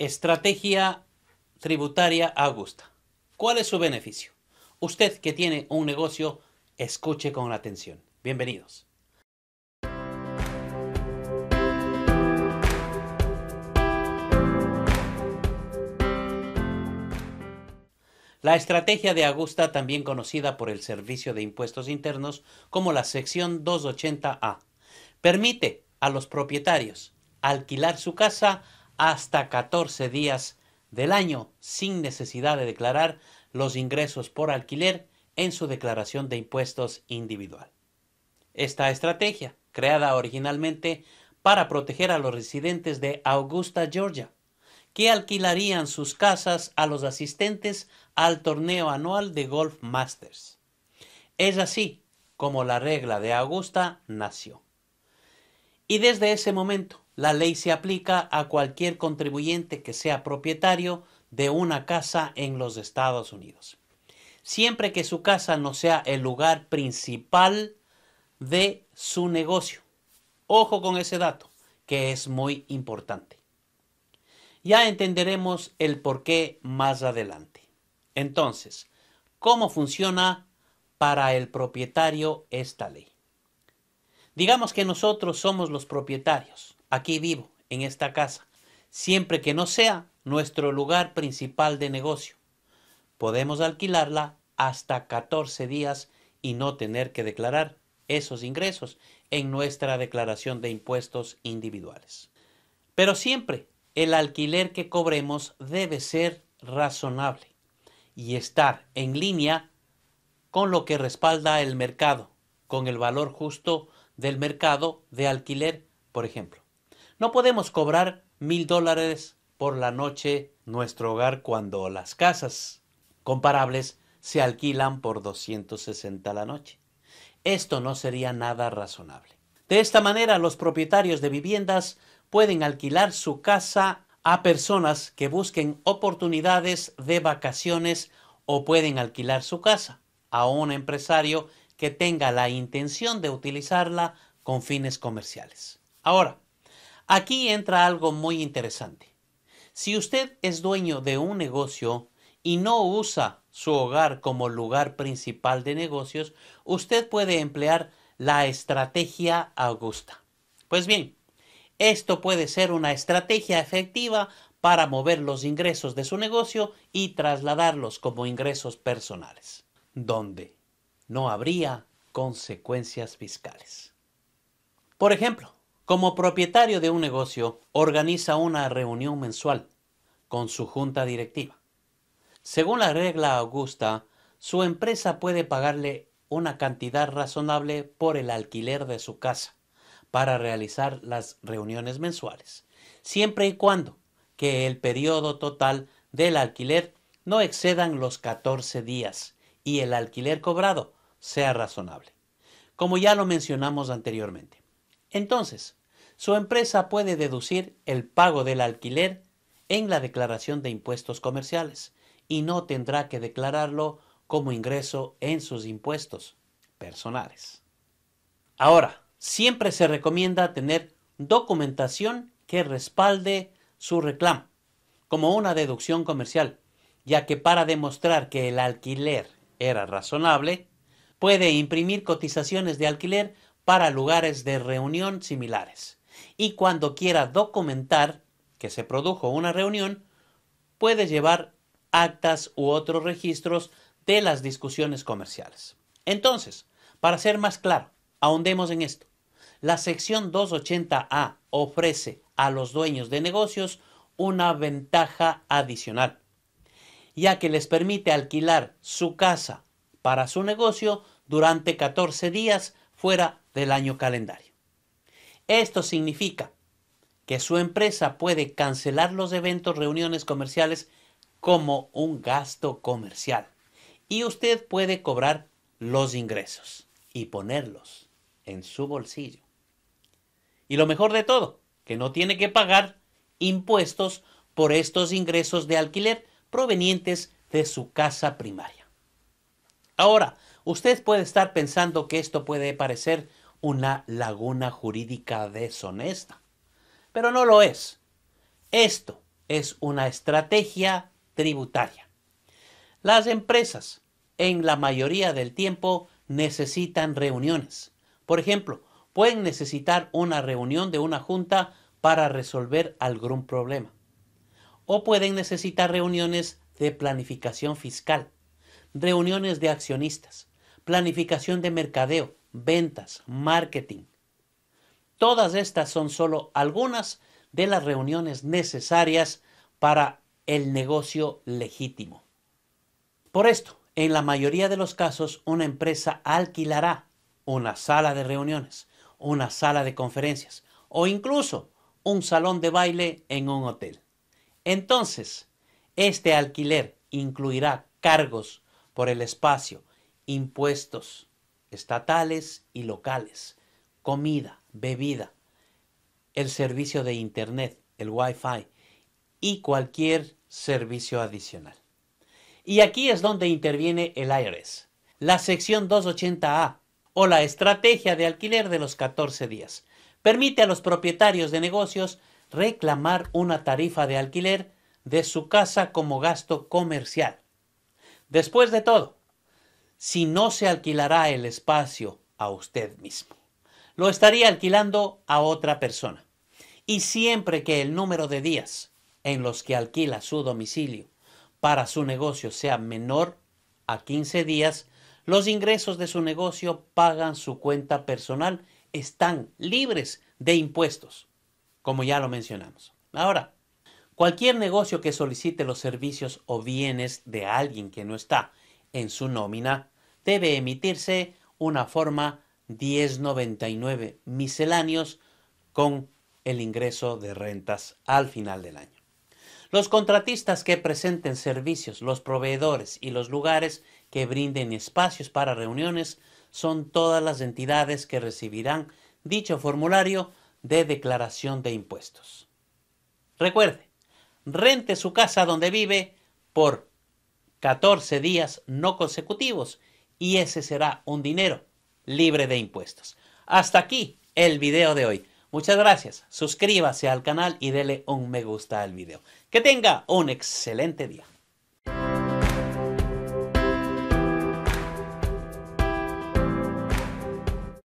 Estrategia tributaria Augusta. ¿Cuál es su beneficio? Usted que tiene un negocio, escuche con atención. Bienvenidos. La estrategia de Augusta, también conocida por el Servicio de Impuestos Internos como la sección 280A, permite a los propietarios alquilar su casa hasta 14 días del año sin necesidad de declarar los ingresos por alquiler en su declaración de impuestos individual. Esta estrategia, creada originalmente para proteger a los residentes de Augusta, Georgia, que alquilarían sus casas a los asistentes al torneo anual de Golf Masters. Es así como la regla de Augusta nació. Y desde ese momento, la ley se aplica a cualquier contribuyente que sea propietario de una casa en los Estados Unidos, siempre que su casa no sea el lugar principal de su negocio. Ojo con ese dato, que es muy importante. Ya entenderemos el por qué más adelante. Entonces, ¿cómo funciona para el propietario esta ley? Digamos que nosotros somos los propietarios aquí vivo, en esta casa, siempre que no sea nuestro lugar principal de negocio. Podemos alquilarla hasta 14 días y no tener que declarar esos ingresos en nuestra declaración de impuestos individuales. Pero siempre el alquiler que cobremos debe ser razonable y estar en línea con lo que respalda el mercado, con el valor justo del mercado de alquiler, por ejemplo. No podemos cobrar mil dólares por la noche nuestro hogar cuando las casas comparables se alquilan por 260 la noche. Esto no sería nada razonable. De esta manera, los propietarios de viviendas pueden alquilar su casa a personas que busquen oportunidades de vacaciones o pueden alquilar su casa a un empresario que tenga la intención de utilizarla con fines comerciales. Ahora, Aquí entra algo muy interesante. Si usted es dueño de un negocio y no usa su hogar como lugar principal de negocios, usted puede emplear la estrategia Augusta. Pues bien, esto puede ser una estrategia efectiva para mover los ingresos de su negocio y trasladarlos como ingresos personales, donde no habría consecuencias fiscales. Por ejemplo, como propietario de un negocio, organiza una reunión mensual con su junta directiva. Según la regla Augusta, su empresa puede pagarle una cantidad razonable por el alquiler de su casa para realizar las reuniones mensuales, siempre y cuando que el periodo total del alquiler no excedan los 14 días y el alquiler cobrado sea razonable, como ya lo mencionamos anteriormente. Entonces, su empresa puede deducir el pago del alquiler en la declaración de impuestos comerciales y no tendrá que declararlo como ingreso en sus impuestos personales. Ahora, siempre se recomienda tener documentación que respalde su reclamo, como una deducción comercial, ya que para demostrar que el alquiler era razonable, puede imprimir cotizaciones de alquiler para lugares de reunión similares. Y cuando quiera documentar que se produjo una reunión, puede llevar actas u otros registros de las discusiones comerciales. Entonces, para ser más claro, ahondemos en esto. La sección 280A ofrece a los dueños de negocios una ventaja adicional, ya que les permite alquilar su casa para su negocio durante 14 días fuera del año calendario. Esto significa que su empresa puede cancelar los eventos, reuniones comerciales como un gasto comercial y usted puede cobrar los ingresos y ponerlos en su bolsillo. Y lo mejor de todo, que no tiene que pagar impuestos por estos ingresos de alquiler provenientes de su casa primaria. Ahora, usted puede estar pensando que esto puede parecer una laguna jurídica deshonesta, pero no lo es. Esto es una estrategia tributaria. Las empresas, en la mayoría del tiempo, necesitan reuniones. Por ejemplo, pueden necesitar una reunión de una junta para resolver algún problema. O pueden necesitar reuniones de planificación fiscal reuniones de accionistas, planificación de mercadeo, ventas, marketing. Todas estas son solo algunas de las reuniones necesarias para el negocio legítimo. Por esto, en la mayoría de los casos, una empresa alquilará una sala de reuniones, una sala de conferencias o incluso un salón de baile en un hotel. Entonces, este alquiler incluirá cargos por el espacio, impuestos estatales y locales, comida, bebida, el servicio de Internet, el Wi-Fi y cualquier servicio adicional. Y aquí es donde interviene el IRS, la sección 280A o la estrategia de alquiler de los 14 días. Permite a los propietarios de negocios reclamar una tarifa de alquiler de su casa como gasto comercial Después de todo, si no se alquilará el espacio a usted mismo, lo estaría alquilando a otra persona. Y siempre que el número de días en los que alquila su domicilio para su negocio sea menor a 15 días, los ingresos de su negocio pagan su cuenta personal, están libres de impuestos, como ya lo mencionamos. Ahora, Cualquier negocio que solicite los servicios o bienes de alguien que no está en su nómina debe emitirse una forma 1099 misceláneos con el ingreso de rentas al final del año. Los contratistas que presenten servicios, los proveedores y los lugares que brinden espacios para reuniones son todas las entidades que recibirán dicho formulario de declaración de impuestos. Recuerde, rente su casa donde vive por 14 días no consecutivos y ese será un dinero libre de impuestos. Hasta aquí el video de hoy. Muchas gracias. Suscríbase al canal y dele un me gusta al video. Que tenga un excelente día.